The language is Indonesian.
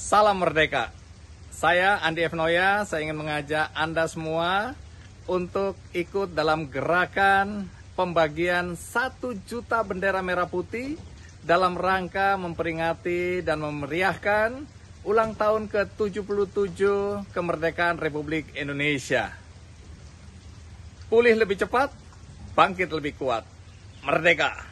Salam Merdeka. Saya Andi F. saya ingin mengajak Anda semua untuk ikut dalam gerakan pembagian 1 juta bendera merah putih dalam rangka memperingati dan memeriahkan ulang tahun ke-77 kemerdekaan Republik Indonesia. Pulih lebih cepat, bangkit lebih kuat. Merdeka!